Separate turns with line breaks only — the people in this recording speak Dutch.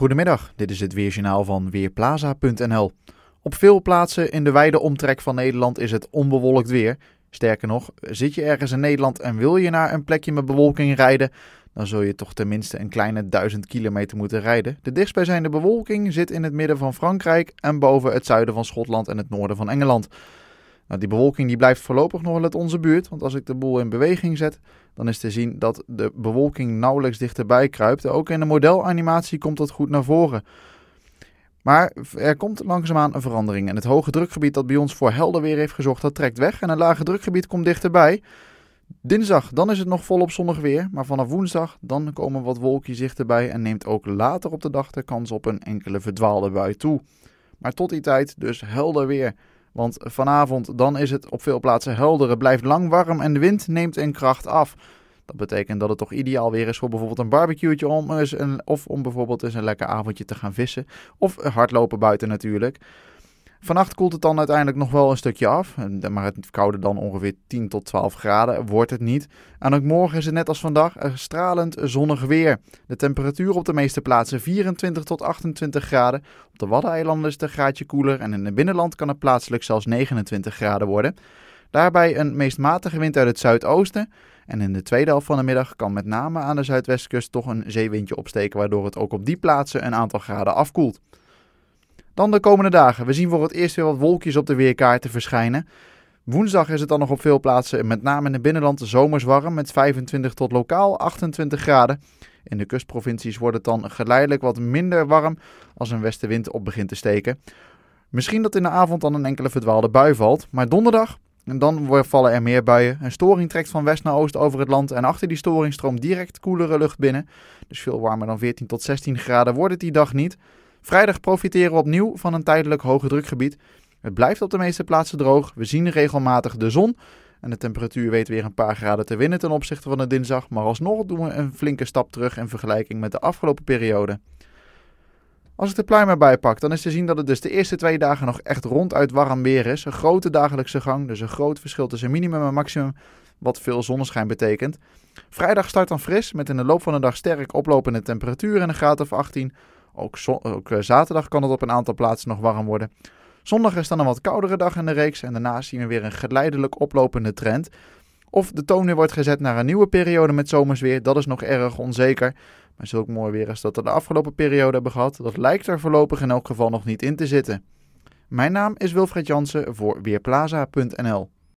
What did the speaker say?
Goedemiddag, dit is het Weerjournaal van Weerplaza.nl. Op veel plaatsen in de wijde omtrek van Nederland is het onbewolkt weer. Sterker nog, zit je ergens in Nederland en wil je naar een plekje met bewolking rijden, dan zul je toch tenminste een kleine 1000 kilometer moeten rijden. De dichtstbijzijnde bewolking zit in het midden van Frankrijk en boven het zuiden van Schotland en het noorden van Engeland. Nou, die bewolking die blijft voorlopig nog wel uit onze buurt. Want als ik de boel in beweging zet, dan is te zien dat de bewolking nauwelijks dichterbij kruipt. Ook in de modelanimatie komt dat goed naar voren. Maar er komt langzaamaan een verandering. En het hoge drukgebied dat bij ons voor helder weer heeft gezorgd, dat trekt weg. En een lage drukgebied komt dichterbij. Dinsdag, dan is het nog volop zonnig weer. Maar vanaf woensdag, dan komen wat wolkjes dichterbij. En neemt ook later op de dag de kans op een enkele verdwaalde bui toe. Maar tot die tijd dus helder weer. Want vanavond dan is het op veel plaatsen helder. blijft lang warm en de wind neemt in kracht af. Dat betekent dat het toch ideaal weer is voor bijvoorbeeld een barbecue'tje om, of om bijvoorbeeld eens een lekker avondje te gaan vissen. Of hardlopen buiten natuurlijk. Vannacht koelt het dan uiteindelijk nog wel een stukje af. Maar het koude dan ongeveer 10 tot 12 graden wordt het niet. En ook morgen is het net als vandaag stralend zonnig weer. De temperatuur op de meeste plaatsen 24 tot 28 graden. Op de Waddeneilanden is het een graadje koeler. En in het binnenland kan het plaatselijk zelfs 29 graden worden. Daarbij een meest matige wind uit het zuidoosten. En in de tweede helft van de middag kan met name aan de zuidwestkust toch een zeewindje opsteken, waardoor het ook op die plaatsen een aantal graden afkoelt. Dan de komende dagen. We zien voor het eerst weer wat wolkjes op de weerkaarten verschijnen. Woensdag is het dan nog op veel plaatsen, met name in het binnenland, zomers warm met 25 tot lokaal 28 graden. In de kustprovincies wordt het dan geleidelijk wat minder warm als een westenwind op begint te steken. Misschien dat in de avond dan een enkele verdwaalde bui valt, maar donderdag en dan vallen er meer buien. Een storing trekt van west naar oost over het land. En achter die storing stroomt direct koelere lucht binnen. Dus veel warmer dan 14 tot 16 graden wordt het die dag niet. Vrijdag profiteren we opnieuw van een tijdelijk hoge drukgebied. Het blijft op de meeste plaatsen droog. We zien regelmatig de zon. En de temperatuur weet weer een paar graden te winnen ten opzichte van de dinsdag. Maar alsnog doen we een flinke stap terug in vergelijking met de afgelopen periode. Als ik de pluim erbij pak, dan is te zien dat het dus de eerste twee dagen nog echt ronduit warm weer is. Een grote dagelijkse gang, dus een groot verschil tussen minimum en maximum, wat veel zonneschijn betekent. Vrijdag start dan fris, met in de loop van de dag sterk oplopende temperaturen en een graad of 18. Ook, ook eh, zaterdag kan het op een aantal plaatsen nog warm worden. Zondag is dan een wat koudere dag in de reeks en daarna zien we weer een geleidelijk oplopende trend. Of de toon weer wordt gezet naar een nieuwe periode met zomersweer, dat is nog erg onzeker. Maar zulk mooi weer als dat we de afgelopen periode hebben gehad, dat lijkt er voorlopig in elk geval nog niet in te zitten. Mijn naam is Wilfred Jansen voor Weerplaza.nl.